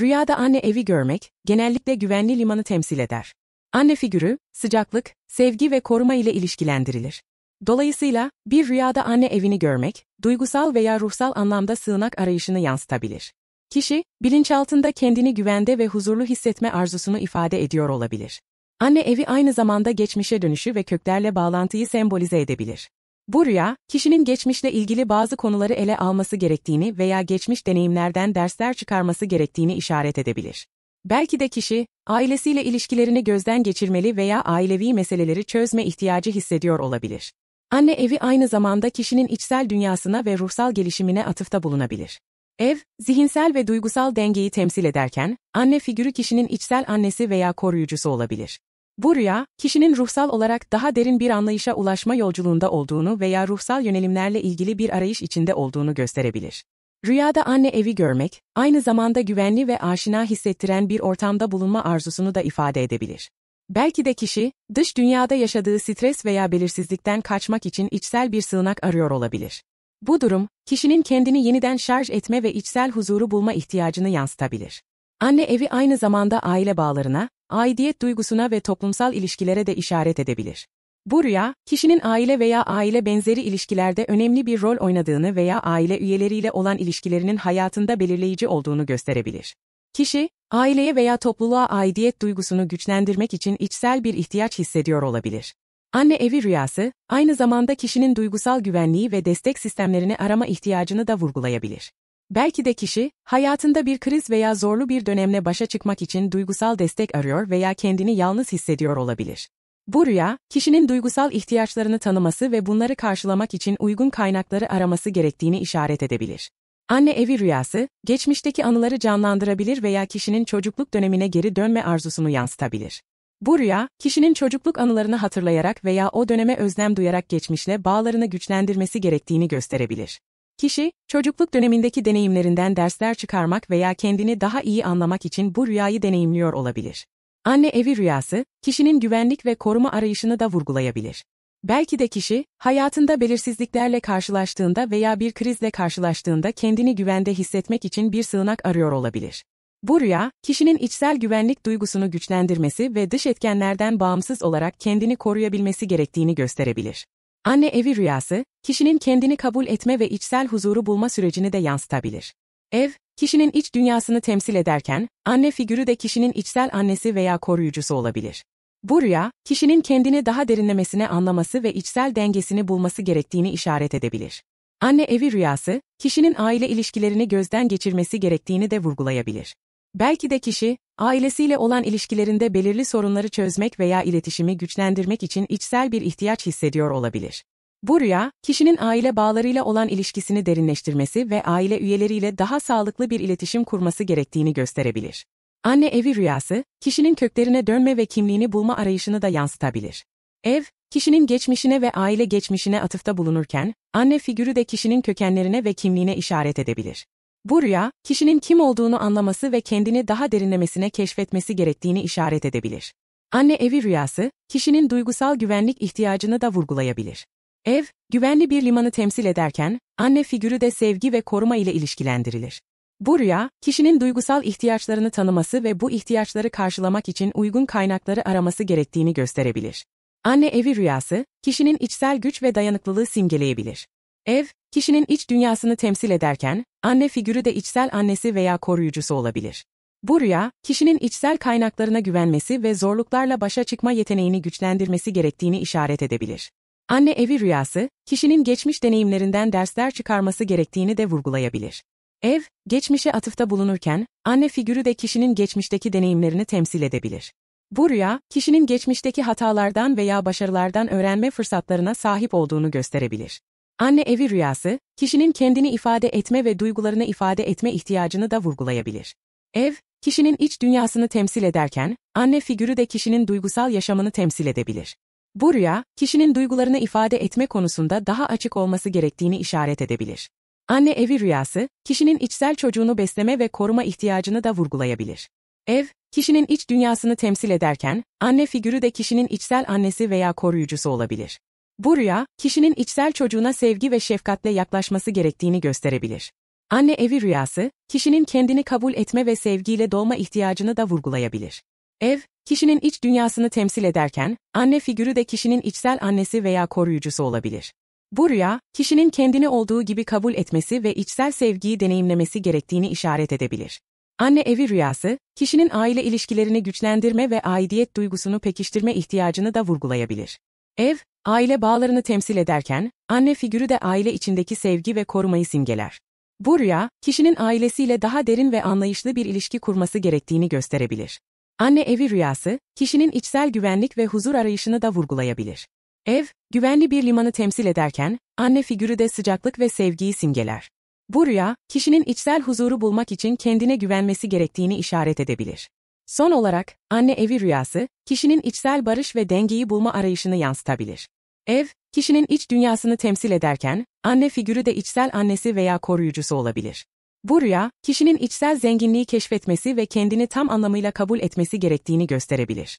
Rüyada anne evi görmek, genellikle güvenli limanı temsil eder. Anne figürü, sıcaklık, sevgi ve koruma ile ilişkilendirilir. Dolayısıyla, bir rüyada anne evini görmek, duygusal veya ruhsal anlamda sığınak arayışını yansıtabilir. Kişi, bilinçaltında kendini güvende ve huzurlu hissetme arzusunu ifade ediyor olabilir. Anne evi aynı zamanda geçmişe dönüşü ve köklerle bağlantıyı sembolize edebilir. Bu rüya, kişinin geçmişle ilgili bazı konuları ele alması gerektiğini veya geçmiş deneyimlerden dersler çıkarması gerektiğini işaret edebilir. Belki de kişi, ailesiyle ilişkilerini gözden geçirmeli veya ailevi meseleleri çözme ihtiyacı hissediyor olabilir. Anne evi aynı zamanda kişinin içsel dünyasına ve ruhsal gelişimine atıfta bulunabilir. Ev, zihinsel ve duygusal dengeyi temsil ederken, anne figürü kişinin içsel annesi veya koruyucusu olabilir. Bu rüya, kişinin ruhsal olarak daha derin bir anlayışa ulaşma yolculuğunda olduğunu veya ruhsal yönelimlerle ilgili bir arayış içinde olduğunu gösterebilir. Rüyada anne evi görmek, aynı zamanda güvenli ve aşina hissettiren bir ortamda bulunma arzusunu da ifade edebilir. Belki de kişi, dış dünyada yaşadığı stres veya belirsizlikten kaçmak için içsel bir sığınak arıyor olabilir. Bu durum, kişinin kendini yeniden şarj etme ve içsel huzuru bulma ihtiyacını yansıtabilir. Anne evi aynı zamanda aile bağlarına, aidiyet duygusuna ve toplumsal ilişkilere de işaret edebilir. Bu rüya, kişinin aile veya aile benzeri ilişkilerde önemli bir rol oynadığını veya aile üyeleriyle olan ilişkilerinin hayatında belirleyici olduğunu gösterebilir. Kişi, aileye veya topluluğa aidiyet duygusunu güçlendirmek için içsel bir ihtiyaç hissediyor olabilir. Anne evi rüyası, aynı zamanda kişinin duygusal güvenliği ve destek sistemlerini arama ihtiyacını da vurgulayabilir. Belki de kişi, hayatında bir kriz veya zorlu bir dönemle başa çıkmak için duygusal destek arıyor veya kendini yalnız hissediyor olabilir. Bu rüya, kişinin duygusal ihtiyaçlarını tanıması ve bunları karşılamak için uygun kaynakları araması gerektiğini işaret edebilir. Anne evi rüyası, geçmişteki anıları canlandırabilir veya kişinin çocukluk dönemine geri dönme arzusunu yansıtabilir. Bu rüya, kişinin çocukluk anılarını hatırlayarak veya o döneme özlem duyarak geçmişle bağlarını güçlendirmesi gerektiğini gösterebilir. Kişi, çocukluk dönemindeki deneyimlerinden dersler çıkarmak veya kendini daha iyi anlamak için bu rüyayı deneyimliyor olabilir. Anne evi rüyası, kişinin güvenlik ve koruma arayışını da vurgulayabilir. Belki de kişi, hayatında belirsizliklerle karşılaştığında veya bir krizle karşılaştığında kendini güvende hissetmek için bir sığınak arıyor olabilir. Bu rüya, kişinin içsel güvenlik duygusunu güçlendirmesi ve dış etkenlerden bağımsız olarak kendini koruyabilmesi gerektiğini gösterebilir. Anne evi rüyası, kişinin kendini kabul etme ve içsel huzuru bulma sürecini de yansıtabilir. Ev, kişinin iç dünyasını temsil ederken, anne figürü de kişinin içsel annesi veya koruyucusu olabilir. Bu rüya, kişinin kendini daha derinlemesine anlaması ve içsel dengesini bulması gerektiğini işaret edebilir. Anne evi rüyası, kişinin aile ilişkilerini gözden geçirmesi gerektiğini de vurgulayabilir. Belki de kişi, ailesiyle olan ilişkilerinde belirli sorunları çözmek veya iletişimi güçlendirmek için içsel bir ihtiyaç hissediyor olabilir. Bu rüya, kişinin aile bağlarıyla olan ilişkisini derinleştirmesi ve aile üyeleriyle daha sağlıklı bir iletişim kurması gerektiğini gösterebilir. Anne evi rüyası, kişinin köklerine dönme ve kimliğini bulma arayışını da yansıtabilir. Ev, kişinin geçmişine ve aile geçmişine atıfta bulunurken, anne figürü de kişinin kökenlerine ve kimliğine işaret edebilir. Bu rüya, kişinin kim olduğunu anlaması ve kendini daha derinlemesine keşfetmesi gerektiğini işaret edebilir. Anne evi rüyası, kişinin duygusal güvenlik ihtiyacını da vurgulayabilir. Ev, güvenli bir limanı temsil ederken, anne figürü de sevgi ve koruma ile ilişkilendirilir. Bu rüya, kişinin duygusal ihtiyaçlarını tanıması ve bu ihtiyaçları karşılamak için uygun kaynakları araması gerektiğini gösterebilir. Anne evi rüyası, kişinin içsel güç ve dayanıklılığı simgeleyebilir. Ev, Kişinin iç dünyasını temsil ederken, anne figürü de içsel annesi veya koruyucusu olabilir. Bu rüya, kişinin içsel kaynaklarına güvenmesi ve zorluklarla başa çıkma yeteneğini güçlendirmesi gerektiğini işaret edebilir. Anne evi rüyası, kişinin geçmiş deneyimlerinden dersler çıkarması gerektiğini de vurgulayabilir. Ev, geçmişe atıfta bulunurken, anne figürü de kişinin geçmişteki deneyimlerini temsil edebilir. Bu rüya, kişinin geçmişteki hatalardan veya başarılardan öğrenme fırsatlarına sahip olduğunu gösterebilir. Anne evi rüyası, kişinin kendini ifade etme ve duygularını ifade etme ihtiyacını da vurgulayabilir. Ev, kişinin iç dünyasını temsil ederken, anne figürü de kişinin duygusal yaşamını temsil edebilir. Bu rüya, kişinin duygularını ifade etme konusunda daha açık olması gerektiğini işaret edebilir. Anne evi rüyası, kişinin içsel çocuğunu besleme ve koruma ihtiyacını da vurgulayabilir. Ev, kişinin iç dünyasını temsil ederken, anne figürü de kişinin içsel annesi veya koruyucusu olabilir. Bu rüya, kişinin içsel çocuğuna sevgi ve şefkatle yaklaşması gerektiğini gösterebilir. Anne evi rüyası, kişinin kendini kabul etme ve sevgiyle doğma ihtiyacını da vurgulayabilir. Ev, kişinin iç dünyasını temsil ederken, anne figürü de kişinin içsel annesi veya koruyucusu olabilir. Bu rüya, kişinin kendini olduğu gibi kabul etmesi ve içsel sevgiyi deneyimlemesi gerektiğini işaret edebilir. Anne evi rüyası, kişinin aile ilişkilerini güçlendirme ve aidiyet duygusunu pekiştirme ihtiyacını da vurgulayabilir. Ev, aile bağlarını temsil ederken, anne figürü de aile içindeki sevgi ve korumayı simgeler. Bu rüya, kişinin ailesiyle daha derin ve anlayışlı bir ilişki kurması gerektiğini gösterebilir. Anne evi rüyası, kişinin içsel güvenlik ve huzur arayışını da vurgulayabilir. Ev, güvenli bir limanı temsil ederken, anne figürü de sıcaklık ve sevgiyi simgeler. Bu rüya, kişinin içsel huzuru bulmak için kendine güvenmesi gerektiğini işaret edebilir. Son olarak, anne evi rüyası, kişinin içsel barış ve dengeyi bulma arayışını yansıtabilir. Ev, kişinin iç dünyasını temsil ederken, anne figürü de içsel annesi veya koruyucusu olabilir. Bu rüya, kişinin içsel zenginliği keşfetmesi ve kendini tam anlamıyla kabul etmesi gerektiğini gösterebilir.